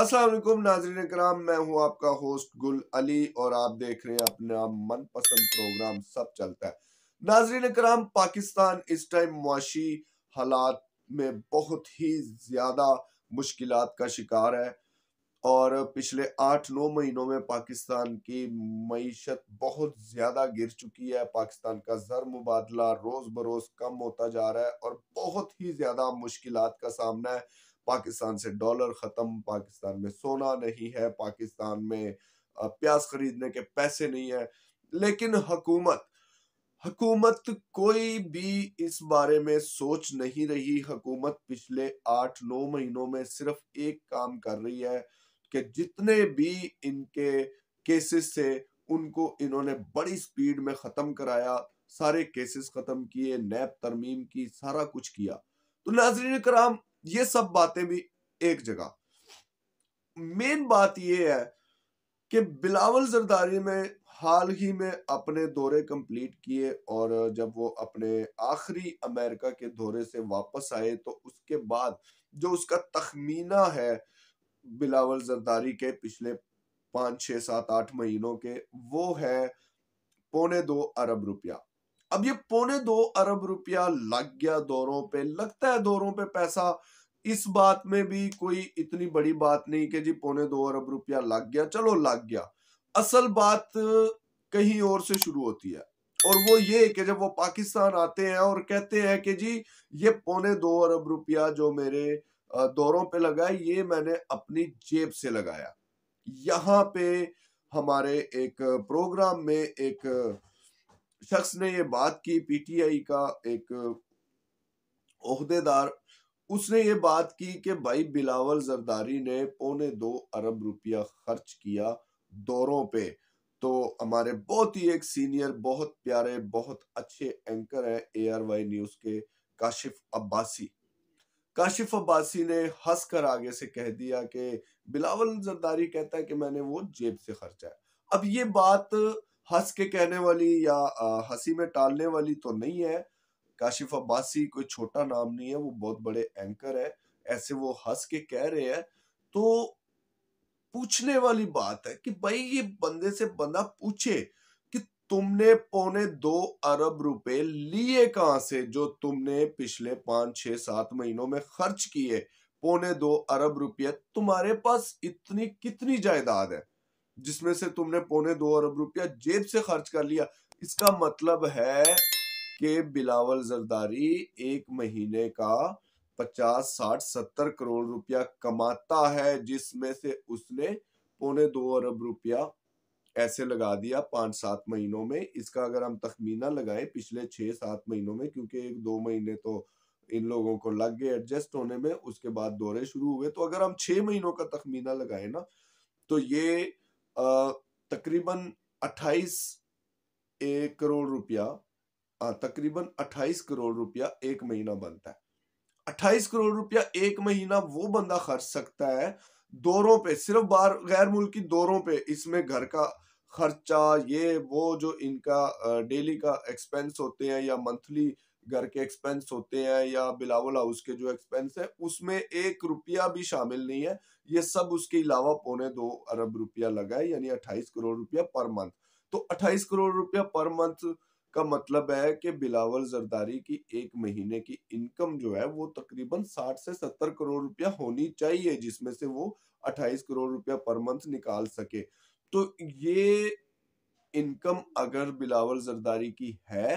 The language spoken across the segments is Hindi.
असलम नाजरीन कराम मैं हूं आपका होस्ट गुल अली और आप देख रहे हैं अपना मनपसंद प्रोग्राम सब चलता है नाजरीन कराम पाकिस्तान इस टाइम मुआशी हालात में बहुत ही ज़्यादा मुश्किल का शिकार है और पिछले आठ नौ महीनों में पाकिस्तान की मीशत बहुत ज़्यादा गिर चुकी है पाकिस्तान का ज़र मुबादला रोज़ बरोज़ कम होता जा रहा है और बहुत ही ज़्यादा मुश्किल का सामना है पाकिस्तान से डॉलर ख़त्म पाकिस्तान में सोना नहीं है पाकिस्तान में प्याज खरीदने के पैसे नहीं है लेकिन हकूमत हकूमत कोई भी इस बारे में सोच नहीं रही हकूमत पिछले आठ नौ महीनों में सिर्फ एक काम कर रही है कि जितने भी इनके केसेस थे उनको इन्होंने बड़ी स्पीड में ख़त्म कराया सारे केसेस ख़त्म किए नैब तरमीम की सारा कुछ किया तो नाजरीन कराम ये सब बातें भी एक जगह मेन बात यह है कि बिलावल जरदारी में हाल ही में अपने दौरे कंप्लीट किए और जब वो अपने आखिरी अमेरिका के दौरे से वापस आए तो उसके बाद जो उसका तखमीना है बिलावल जरदारी के पिछले पांच छह सात आठ महीनों के वो है पौने दो अरब रुपया अब ये पौने दो अरब रुपया लग गया दौरों पे लगता है दौरों पे पैसा इस बात में भी कोई इतनी बड़ी बात नहीं कि जी पौने दो अरब रुपया लग गया चलो लग गया असल बात कहीं और से शुरू होती है और वो ये कि जब वो पाकिस्तान आते हैं और कहते हैं कि जी ये पौने दो अरब रुपया जो मेरे दौरों पे लगा ये मैंने अपनी जेब से लगाया यहाँ पे हमारे एक प्रोग्राम में एक शख्स ने ये बात की पीटीआई का एक अहदेदार उसने ये बात की कि भाई बिलावल जरदारी ने पौने दो अरब रुपया खर्च किया दौरों पे तो हमारे बहुत ही एक सीनियर बहुत प्यारे बहुत अच्छे एंकर हैं ए आर वाई न्यूज के काशिफ अब्बासी काशिफ अब्बासी ने हंस कर आगे से कह दिया कि बिलावल जरदारी कहता है कि मैंने वो जेब से खर्चा है अब ये बात हंस के कहने वाली या हंसी में टालने वाली तो नहीं है काशिफ अब्बासी कोई छोटा नाम नहीं है वो बहुत बड़े एंकर है ऐसे वो हंस के कह रहे हैं तो पूछने वाली बात है कि भाई ये बंदे से बंदा पूछे कि तुमने पौने दो अरब रुपए लिए कहां से जो तुमने पिछले पांच छह सात महीनों में खर्च किए पौने दो अरब रुपये तुम्हारे पास इतनी कितनी जायदाद है जिसमें से तुमने पौने दो अरब रुपया जेब से खर्च कर लिया इसका मतलब है कि बिलावल जरदारी एक महीने का पचास साठ सत्तर करोड़ रुपया कमाता है जिसमें से उसने पौने दो अरब रुपया ऐसे लगा दिया पांच सात महीनों में इसका अगर हम तखमीना लगाएं पिछले छह सात महीनों में क्योंकि एक दो महीने तो इन लोगों को लग गए एडजस्ट होने में उसके बाद दौरे शुरू हुए तो अगर हम छह महीनों का तखमीना लगाए ना तो ये तकरीबन 28 करोड़ रुपया तकरीबन 28 करोड़ रुपया एक महीना बनता है 28 करोड़ रुपया एक महीना वो बंदा खर्च सकता है दौरों पे सिर्फ बार गैर मुल्की दौरों पे इसमें घर का खर्चा ये वो जो इनका डेली का एक्सपेंस होते हैं या मंथली घर के एक्सपेंस होते हैं या बिलावल हाउस के जो एक्सपेंस है उसमें एक रुपया भी शामिल नहीं है ये सब उसके अलावा पौने दो अरब रुपया लगा है यानी अट्ठाईस करोड़ रुपया पर मंथ तो अट्ठाईस करोड़ रुपया पर मंथ का मतलब है कि बिलावल जरदारी की एक महीने की इनकम जो है वो तकरीबन साठ से सत्तर करोड़ रुपया होनी चाहिए जिसमें से वो अट्ठाईस करोड़ रुपया पर मंथ निकाल सके तो ये इनकम अगर बिलावल जरदारी की है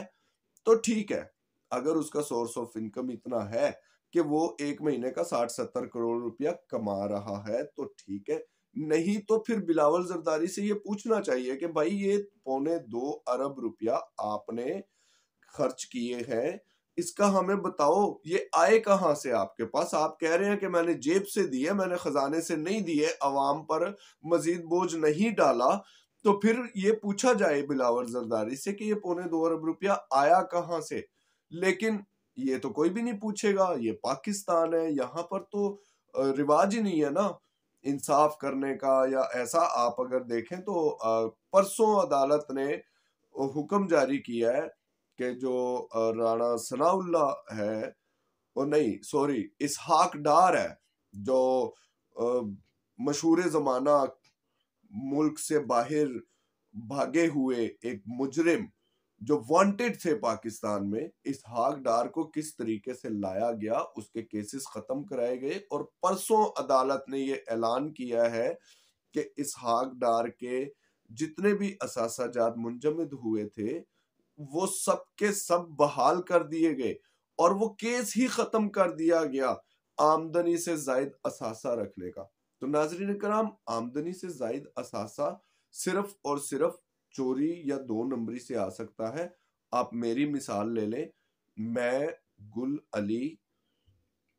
तो ठीक है अगर उसका सोर्स ऑफ इनकम इतना है कि वो एक महीने का साठ सत्तर करोड़ रुपया कमा रहा है तो ठीक है नहीं तो फिर बिलावल जरदारी से ये पूछना चाहिए कि भाई ये पौने दो अरब रुपया आपने खर्च किए हैं इसका हमें बताओ ये आए कहाँ से आपके पास आप कह रहे हैं कि मैंने जेब से दिए मैंने खजाने से नहीं दिए अवाम पर मजीद बोझ नहीं डाला तो फिर ये पूछा जाए बिलावर जरदारी से कि ये पौने दो अरब रुपया आया कहाँ से लेकिन ये तो कोई भी नहीं पूछेगा ये पाकिस्तान है यहाँ पर तो रिवाज ही नहीं है ना इंसाफ करने का या ऐसा आप अगर देखें तो परसों अदालत ने हुक्म जारी किया है कि जो राणा सनाउल्ला है वो नहीं सॉरी इसहाक डार है जो मशहूर ज़माना मुल्क से बाहर भागे हुए एक मुजरिम जो वांटेड थे पाकिस्तान में इस हाक डार को किस तरीके से लाया गया उसके केसेस खत्म कराए गए और परसों अदालत ने यह ऐलान किया है कि इस हाक डार के जितने भी असासाजात मुंजमद हुए थे वो सब के सब बहाल कर दिए गए और वो केस ही खत्म कर दिया गया आमदनी से जायद असासा रखने का तो नाजरीन कराम आमदनी से जायद असासा सिर्फ और सिर्फ चोरी या दो नंबरी से आ सकता है आप मेरी मिसाल ले लें मैं गुल अली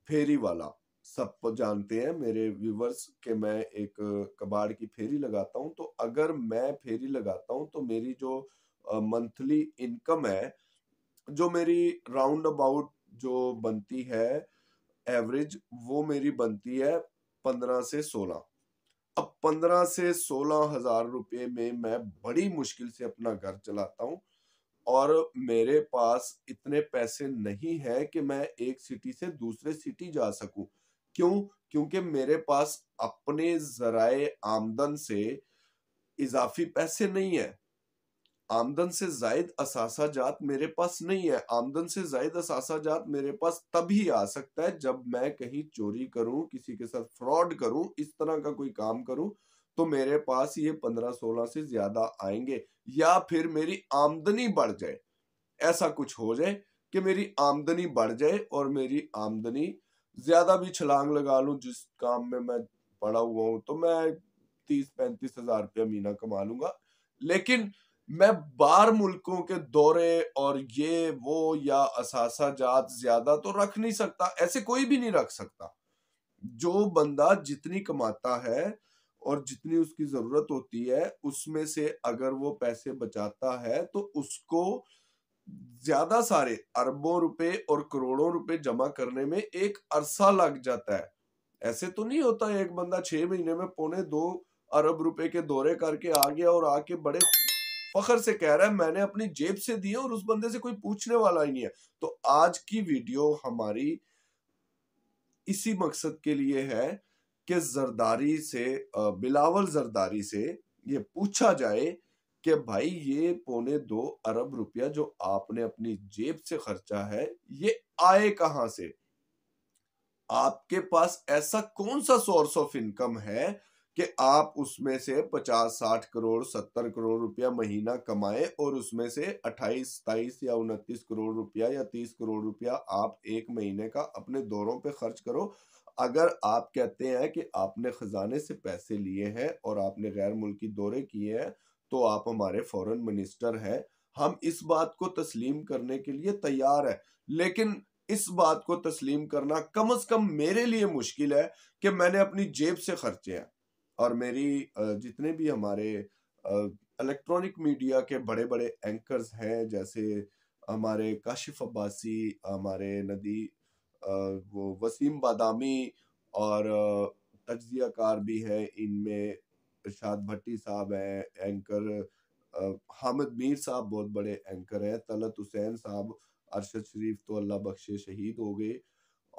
फेरी वाला सब तो जानते हैं मेरे व्यूवर्स के मैं एक कबाड़ की फेरी लगाता हूं तो अगर मैं फेरी लगाता हूं तो मेरी जो मंथली इनकम है जो मेरी राउंड अबाउट जो बनती है एवरेज वो मेरी बनती है पंद्रह से सोलह अब पंद्रह से सोलह हजार रुपये में मैं बड़ी मुश्किल से अपना घर चलाता हूँ और मेरे पास इतने पैसे नहीं है कि मैं एक सिटी से दूसरे सिटी जा सकूं क्यों क्योंकि मेरे पास अपने जराए आमदन से इजाफी पैसे नहीं है आमदन से जायद असासा जात मेरे पास नहीं है आमदन से जायद असासा जात मेरे पास तभी आ सकता है जब मैं कहीं चोरी करूं किसी के साथ फ्रॉड करूं इस तरह का कोई काम करूं तो मेरे पास ये पंद्रह सोलह से ज्यादा आएंगे या फिर मेरी आमदनी बढ़ जाए ऐसा कुछ हो जाए कि मेरी आमदनी बढ़ जाए और मेरी आमदनी ज्यादा भी छलांग लगा लूं जिस काम में मैं पड़ा हुआ हूं तो मैं तीस पैंतीस हजार रुपया महीना कमा लूंगा लेकिन मैं बाहर मुल्कों के दौरे और ये वो या असासा जात ज्यादा तो रख नहीं सकता ऐसे कोई भी नहीं रख सकता जो बंदा जितनी कमाता है और जितनी उसकी जरूरत होती है उसमें से अगर वो पैसे बचाता है तो उसको ज्यादा सारे अरबों रुपए और करोड़ों रुपए जमा करने में एक अरसा लग जाता है ऐसे तो नहीं होता एक बंदा छह महीने में पौने दो अरब रुपए के दौरे करके आ गया और आके बड़े फखर से कह रहा है मैंने अपनी जेब से दिए और उस बंदे से कोई पूछने वाला ही नहीं है तो आज की वीडियो हमारी इसी मकसद के लिए है कि जरदारी से बिलावल जरदारी से ये पूछा जाए कि भाई ये पौने दो अरब रुपया जो आपने अपनी जेब से खर्चा है ये आए कहाँ से आपके पास ऐसा कौन सा सोर्स ऑफ इनकम है कि आप उसमें से पचास साठ करोड़ सत्तर करोड़ रुपया महीना कमाएं और उसमें से अट्ठाईस सताईस या उनतीस करोड़ रुपया या तीस करोड़ रुपया आप एक महीने का अपने दौरों पे खर्च करो अगर आप कहते हैं कि आपने ख़जाने से पैसे लिए हैं और आपने गैर मुल्की दौरे किए हैं तो आप हमारे फॉरेन मिनिस्टर हैं हम इस बात को तस्लीम करने के लिए तैयार है लेकिन इस बात को तस्लीम करना कम अज़ कम मेरे लिए मुश्किल है कि मैंने अपनी जेब से खर्चे हैं और मेरी जितने भी हमारे इलेक्ट्रॉनिक मीडिया के बड़े बड़े एंकर्स हैं जैसे हमारे काशिफ अब्बासी हमारे नदी वो वसीम बादामी और तजिया कार भी हैं इनमें इरशाद भट्टी साहब हैं एंकर हामिद मीर साहब बहुत बड़े एंकर हैं तलत हुसैन साहब अरशद शरीफ तो अल्लाह बख्शे शहीद हो गए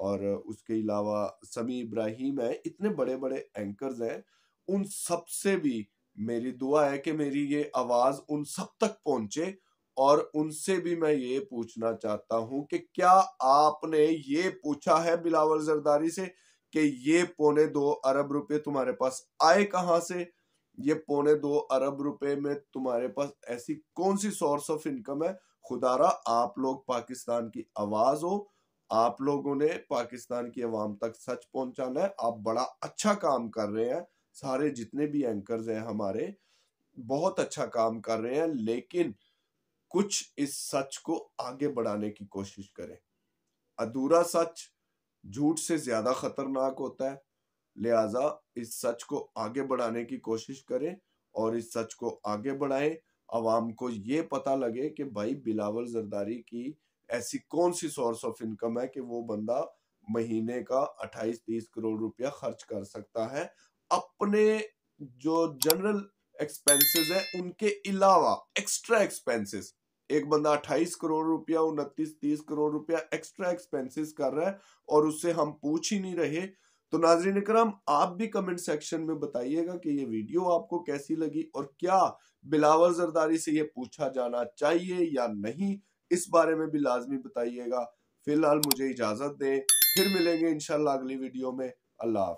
और उसके अलावा समी इब्राहिम है इतने बड़े बड़े एंकर्स हैं उन सब से भी मेरी दुआ है कि मेरी ये आवाज उन सब तक पहुंचे और उनसे भी मैं ये पूछना चाहता हूं कि क्या आपने ये पूछा है बिलावल जरदारी से कि ये पौने दो अरब रुपए तुम्हारे पास आए कहाँ से ये पौने दो अरब रुपए में तुम्हारे पास ऐसी कौन सी सोर्स ऑफ इनकम है खुदारा आप लोग पाकिस्तान की आवाज हो आप लोगों ने पाकिस्तान की आवाम तक सच पहुंचाना है आप बड़ा अच्छा काम कर रहे हैं सारे जितने भी एंकर्स हैं हमारे बहुत अच्छा काम कर रहे हैं लेकिन कुछ इस सच को आगे बढ़ाने की कोशिश करें अधूरा सच झूठ से ज्यादा खतरनाक होता है लिहाजा इस सच को आगे बढ़ाने की कोशिश करें और इस सच को आगे बढ़ाएं आवाम को ये पता लगे कि भाई बिलावल जरदारी की ऐसी कौन सी सोर्स ऑफ इनकम है कि वो बंदा महीने का 28-30 करोड़ रुपया खर्च कर सकता है अपने जो जनरल एक्सपेंसेस है उनके अलावा एक्स्ट्रा एक्सपेंसेस एक बंदा अट्ठाईस करोड़ रुपया उनतीस तीस करोड़ रुपया एक्स्ट्रा एक्सपेंसेस कर रहा है और उससे हम पूछ ही नहीं रहे तो नाजरीन कराम आप भी कमेंट सेक्शन में बताइएगा कि ये वीडियो आपको कैसी लगी और क्या बिलावल जरदारी से ये पूछा जाना चाहिए या नहीं इस बारे में भी लाजमी बताइएगा फिलहाल मुझे इजाज़त दें फिर मिलेंगे इनशाला अगली वीडियो में अल्लाह